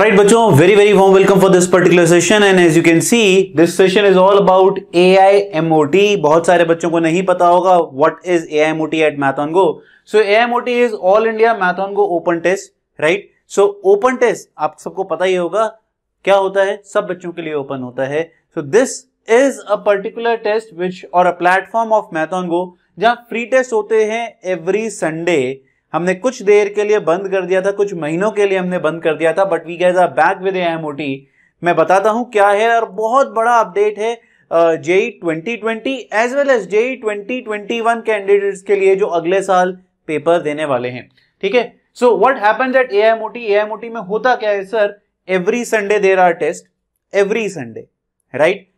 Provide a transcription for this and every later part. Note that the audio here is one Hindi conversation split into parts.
राइट बच्चों very very warm welcome for this particular session and as you can see this session is all about A I M O T बहुत सारे बच्चों को नहीं पता होगा what is A I M O T at go so A I M O T is all India go open test right so open test आप सबको पता ही होगा क्या होता है सब बच्चों के लिए ओपन होता है so this is a particular test which are a platform of MathonGo जहां फ्री टेस्ट होते हैं एवरी संडे हमने कुछ देर के लिए बंद कर दिया था कुछ महीनों के लिए हमने बंद कर दिया था but we guys are back with MOT मैं बताता हूं क्या है और बहुत बड़ा अपडेट है JEE twenty twenty as well as JEE twenty twenty one candidate के लिए जो अगले साल पेपर देने वाले हैं ठीक है so what happen at A I में होता क्या है sir every Sunday there are test every Sunday right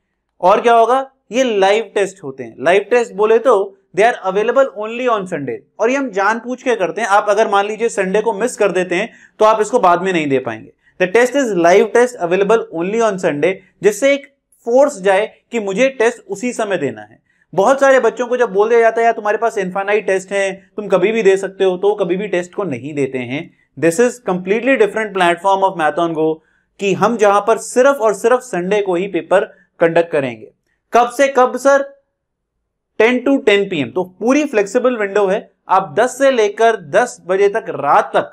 और क्या होगा ये लाइव टेस्ट होते हैं लाइव टेस्ट बोले तो they are available only on Sunday और ये हम जान पूछ के करते हैं आप अगर मान लीजिए संडे को मिस कर देते हैं तो आप इसको बाद में नहीं दे पाएंगे the test is live test available only on Sunday जिससे एक फोर्स जाए कि मुझे टेस्ट उसी समय देना है बहुत सारे बच्चों को जब बोल दिया जाता है या तुम्हारे पास इन्फानाइट टेस्ट है तुम कभी भी दे सकते हो तो कभी भी टेस्ट को नहीं देते हैं this is completely different platform of Mathongo कि हम जहां पर सिर्फ और सिर्फ संडे को ही पेपर कंडक्ट करेंगे कब से कब सर 10 टू 10 पीएम तो पूरी फ्लेक्सिबल विंडो है आप 10 से लेकर 10 बजे तक रात तक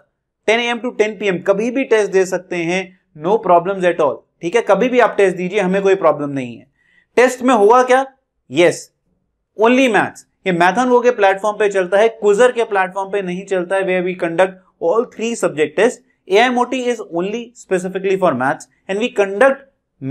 10 एम टू 10 पीएम कभी भी टेस्ट दे सकते हैं नो प्रॉब्लम एट ऑल ठीक है कभी भी आप टेस्ट दीजिए हमें कोई प्रॉब्लम नहीं है टेस्ट में हुआ क्या यस ओनली मैथ्स ये वो के प्लेटफॉर्म पे चलता है कुजर के प्लेटफॉर्म पे नहीं चलता है way we conduct all three subject test A I is only specifically for maths and we conduct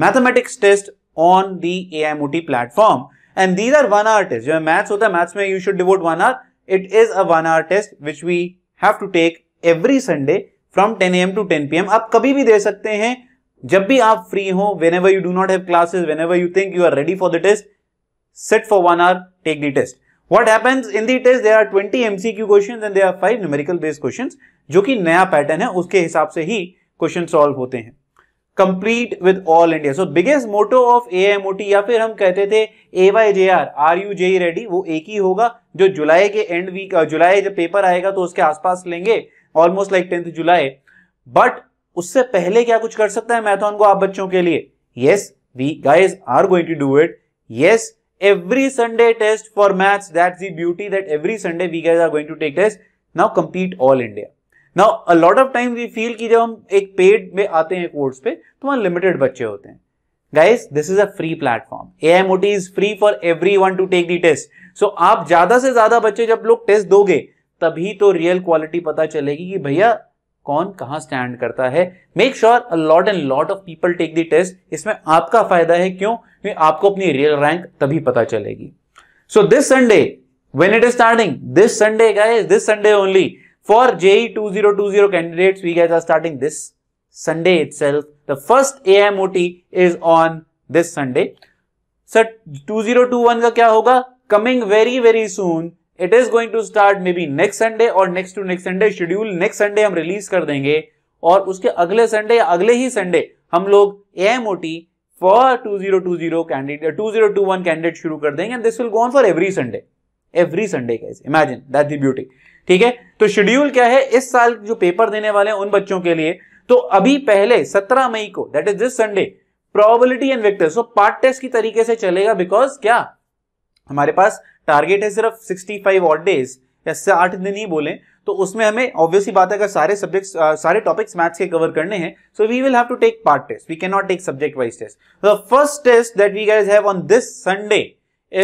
mathematics test on the AIMOT platform and these are one hour test जो है मैथ्स होता है मैथ्स में you should devote one hour it is a one hour test which we have to take every Sunday from ten M to ten P M आप कभी भी दे सकते हैं जब भी आप फ्री हो whenever you do not have classes whenever you think you are ready for the test sit for one hour, take the test. What happens in the test? There are 20 MCQ question and there are five numerical based question जो कि नया पैटर्न है उसके हिसाब से ही क्वेश्चन सॉल्व होते हैं complete with all India so biggest motto of A या फिर हम कहते थे A Y J R are you JEE ready वो एक ही होगा जो जुलाई के एंड वीक जुलाई जब पेपर आएगा तो उसके आसपास लेंगे almost like tenth July but उससे पहले क्या कुछ कर सकता है मैथॉन को आप बच्चों के लिए yes we guys are going to do it yes every Sunday test for maths that's the beauty that every Sunday we guys are going to take test now complete all India now a lot of time we feel कि जब हम एक पेड में आते हैं कोर्स पे तो वहां लिमिटेड बच्चे होते हैं guys this is a free platform A M O T is free for everyone to take the test so आप ज्यादा से ज्यादा बच्चे जब लोग टेस्ट दोगे तभी तो रियल क्वालिटी पता चलेगी कि भैया कौन कहां स्टैंड करता है make sure a lot and lot of people take the test इसमें आपका फायदा है क्यों क्योंकि आपको अपनी रियल रैंक तभी पता चलेगी so this Sunday when it is starting this Sunday guys this Sunday only for J two two zero zero candidate we guys are starting this Sunday itself the first A M O T is on this Sunday sir two zero two one का क्या होगा? Coming very very soon it is going to start maybe next Sunday और next to next Sunday schedule next Sunday हम रिलीज कर देंगे और उसके अगले संडे या अगले ही संडे हम लोग A M O T for two two zero zero candidate two two zero one candidate शुरू कर देंगे this will go on for every Sunday every Sunday का इमेजिन दैट दी ब्यूटी ठीक है तो शेड्यूल क्या है इस साल जो पेपर देने वाले हैं उन बच्चों के लिए तो अभी पहले 17 मई को that is this Sunday probability and vector so part test की तरीके से चलेगा बिकॉज क्या हमारे पास टारगेट है सिर्फ 65 फाइव ऑट डेज या आठ दिन ही बोले तो उसमें हमें ऑब्वियसली बात है अगर सारे सब्जेक्ट्स सारे टॉपिक्स मैथ्स के कवर करने हैं so we will have to take part test we can not take subject wise test the first test that we guys have on this Sunday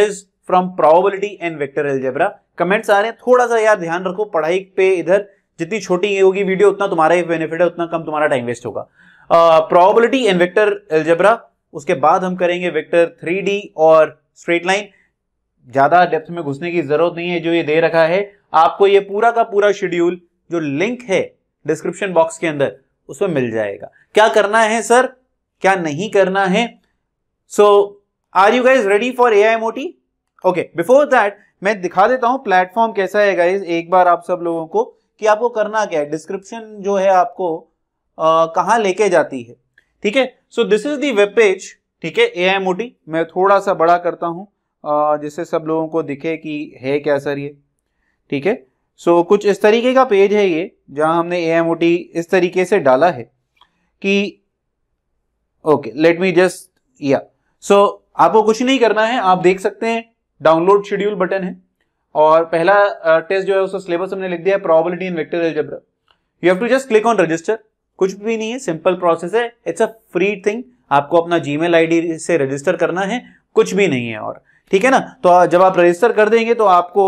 is from probability and vector algebra comments आ रहे हैं थोड़ा सा यार ध्यान रखो पढ़ाई पे इधर जितनी छोटी होगी वीडियो उतना तुम्हारा ही बेनिफिट है उतना कम तुम्हारा टाइम वेस्ट होगा प्रोबेबिलिटी एंड वेक्टर एल्जेब्रा उसके बाद हम करेंगे वेक्टर थ्री और स्ट्रेट लाइन ज्यादा डेप्थ में घुसने की जरूरत नहीं है जो ये दे रखा है आपको ये पूरा का पूरा शेड्यूल जो लिंक है डिस्क्रिप्शन बॉक्स के अंदर उसमें मिल जाएगा क्या करना है सर क्या नहीं करना है so are you guys ready for A I okay before that मैं दिखा देता हूं प्लेटफॉर्म कैसा है गाइज एक बार आप सब लोगों को कि आपको करना क्या है डिस्क्रिप्शन जो है आपको कहा लेके जाती है ठीक है so this is the web page ठीक है ए मैं थोड़ा सा बड़ा करता हूं जिससे सब लोगों को दिखे कि है क्या सर ये ठीक है सो so, कुछ इस तरीके का पेज है ये जहां हमने ए इस तरीके से डाला है कि ओके लेट मी जस्ट या सो आपको कुछ नहीं करना है आप देख सकते हैं डाउनलोड शेड्यूल बटन है और पहला टेस्ट जो है उसका सिलेबस हमने लिख दिया है probability and vector algebra you have to just click on register कुछ भी नहीं है सिंपल प्रोसेस है इट्स अ फ्री थिंग आपको अपना जीमेल आईडी से रजिस्टर करना है कुछ भी नहीं है और ठीक है ना तो जब आप रजिस्टर कर देंगे तो आपको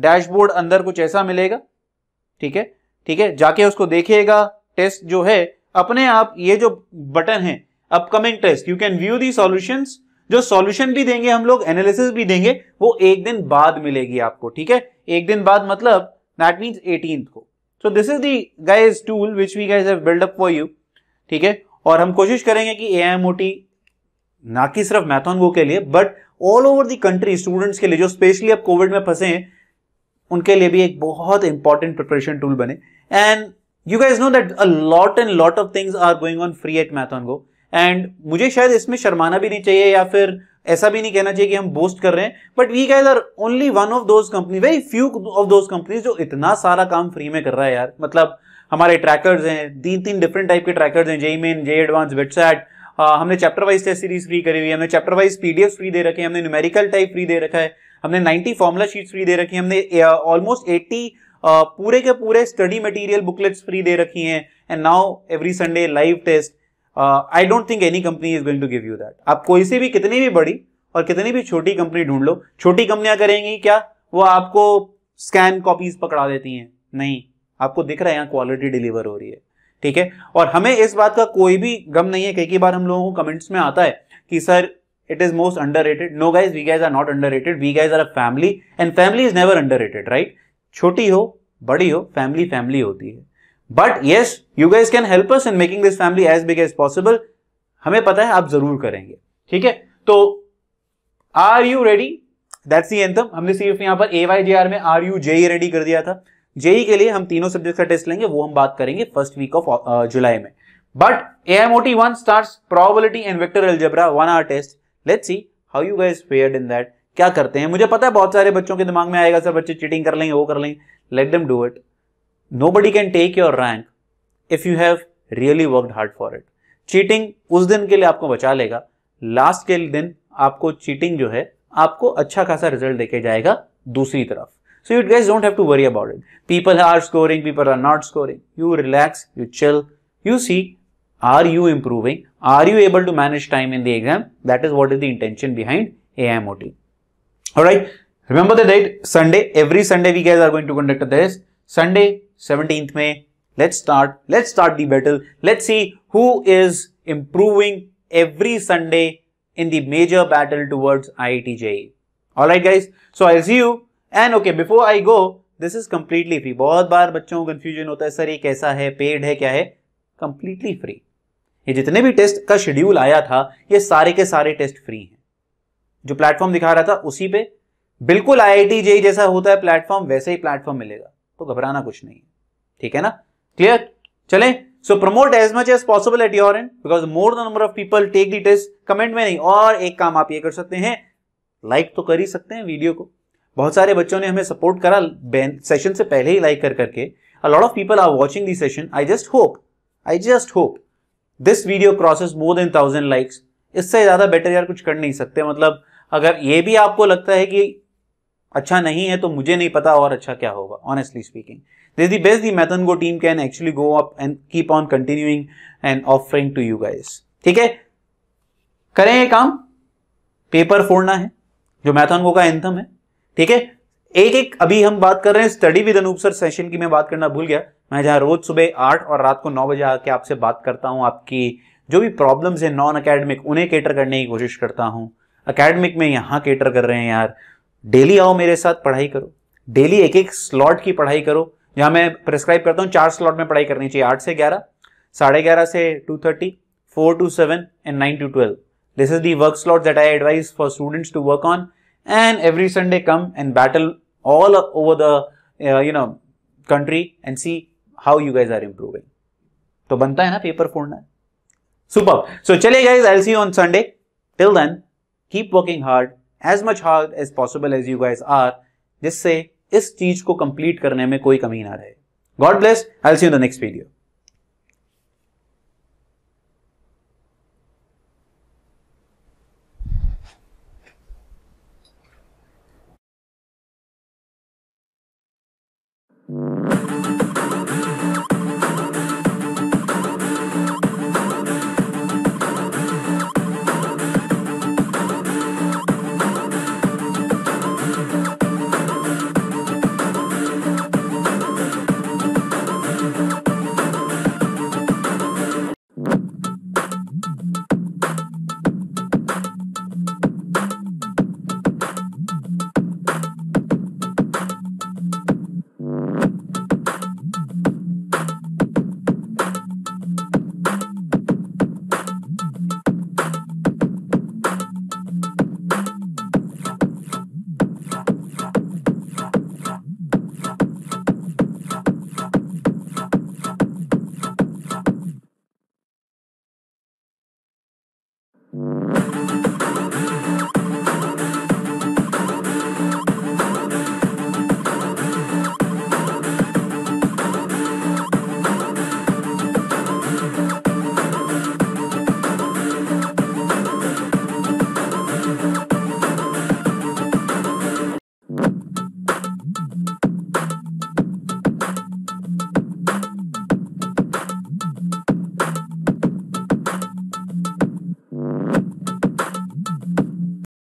डैशबोर्ड अंदर कुछ ऐसा मिलेगा ठीक है ठीक है जाके उसको देखिएगा टेस्ट जो है अपने आप ये जो बटन है upcoming test you can view the solutions जो सॉल्यूशन भी देंगे हम लोग एनालिसिस भी देंगे वो एक दिन बाद मिलेगी आपको ठीक है एक दिन बाद मतलब दैट मीन्स एटीन को so this is the guys tool which we guys build up build up for you ठीक है और हम कोशिश करेंगे कि ए ना कि सिर्फ मैथॉन वो के लिए but all over the country students के लिए जो स्पेशली अब कोविड में फंसे हैं उनके लिए भी एक बहुत इंपॉर्टेंट प्रिपरेशन टूल बने and you guys know that a lot and lot of things are going on free at Mathongo and मुझे शायद इसमें शर्माना भी नहीं चाहिए या फिर ऐसा भी नहीं कहना चाहिए कि हम बोस्ट कर रहे हैं but we guys are only one of those company very few of those companies जो इतना सारा काम फ्री में कर रहा है यार मतलब हमारे ट्रैकर्स हैं तीन तीन डिफरेंट टाइप के ट्रैकर्स हैं JEE Main J advance BITSAT हमने chapter wise test series free करी हुई हमने चैप्टर वाइज पीडीएफ फ्री दे रखे हमने न्यूमेरिकल टाइप फ्री दे रखा है हमने 90 फॉर्मुला शीट फ्री दे रखी है हमने ऑलमोस्ट uh, 80 uh, पूरे के पूरे स्टडी मटेरियल बुकलेट्स फ्री दे रखी हैं and now every Sunday live test I don't think any company is going to give you that आप कोई सी भी कितनी भी बड़ी और कितनी भी छोटी कंपनी ढूंढ लो छोटी कंपनियां करेंगी क्या वो आपको स्कैन कॉपीज पकड़ा देती हैं नहीं आपको दिख रहा है यहाँ क्वालिटी डिलीवर हो रही है ठीक है और हमें इस बात का कोई भी गम नहीं है कई कई बार हम लोगों को कमेंट्स में आता है कि sir it is most underrated no guys we guys are not underrated we guys are a family and family is never underrated right छोटी हो बड़ी हो फैमिली फैमिली होती है but yes you guys can help us in making this family as big as possible हमें पता है आप जरूर करेंगे ठीक है तो are you ready that's the anthem हमने सिर्फ यहां पर ए वाई जे आर में आर यू जेई रेडी कर दिया था जेई e के लिए हम तीनों सब्जेक्ट का टेस्ट लेंगे वो हम बात करेंगे फर्स्ट वीक ऑफ जुलाई में but M T one start probability and vector algebra one are test let see how you guys fare in that क्या करते हैं मुझे पता है बहुत सारे बच्चों के दिमाग में आएगा सर बच्चे चीटिंग कर लेंगे वो कर लेंगे let them do it nobody can take your rank if you have really worked hard for it cheating उस दिन के लिए आपको बचा लेगा लास्ट के दिन आपको चीटिंग जो है आपको अच्छा खासा रिजल्ट देके जाएगा दूसरी तरफ so you guys don't have to worry about it people are scoring people are not scoring you relax you chill you see are you improving are you able to manage time in the exam that is what is the intention behind AIMOT. Alright, remember the date Sunday. Every Sunday we guys are going to conduct a test. Sunday 17th में let's start let's start the battle let's see who is improving every Sunday in the major battle towards IITJ. E. Alright guys, so I'll see you and okay before I go, this is completely free. बहुत बार बच्चों को confusion होता है सर ये कैसा है पेड है क्या है completely free. ये जितने भी टेस्ट का शेड्यूल आया था ये सारे के सारे टेस्ट फ्री हैं जो प्लेटफॉर्म दिखा रहा था उसी पे बिल्कुल आई e जैसा होता है प्लेटफॉर्म वैसे ही प्लेटफॉर्म मिलेगा तो घबराना कुछ नहीं ठीक है ना क्लियर चले so promote as much as possible at your end because more the number of people take the test comment में नहीं और एक काम आप ये कर सकते हैं लाइक like तो कर ही सकते हैं वीडियो को बहुत सारे बच्चों ने हमें सपोर्ट करा सेशन से पहले ही लाइक कर करके a lot of people are watching the session I just hope I just hope this video crosses more than thousand likes इससे ज्यादा बेटर यार कुछ कर नहीं सकते मतलब अगर ये भी आपको लगता है कि अच्छा नहीं है तो मुझे नहीं पता और अच्छा क्या होगा honestly speaking this the best the Mathongo team can actually go up and keep on continuing and offering to you guys ठीक है करें ये काम पेपर फोड़ना है जो मैथन गो का एंथम है ठीक है एक एक अभी हम बात कर रहे हैं study with Anoop sir session की मैं बात करना भूल गया मैं जहां रोज सुबह आठ और रात को नौ बजे आके आपसे बात करता हूं आपकी जो भी प्रॉब्लम्स है नॉन अकेडमिक उन्हें केटर करने की कोशिश करता हूं अकेडमिक में यहां केटर कर रहे हैं यार डेली आओ मेरे साथ पढ़ाई करो डेली एक एक स्लॉट की पढ़ाई करो यहां मैं प्रेस्क्राइब करता हूं चार स्लॉट में पढ़ाई करनी चाहिए आठ से ग्यारह साढ़े ग्यारह से two thirty four to seven and nine to twelve this is the work slot that I advise for students to work on and every Sunday come and battle all over the you know country and see how you guys are are तो बनता है ना पेपर फोड़ना सुपर सो चलिए guys I see on Sunday till then keep working hard as much hard as possible as you guys are जिससे इस चीज को कंप्लीट करने में कोई कमी ना रहे God bless I see in the next video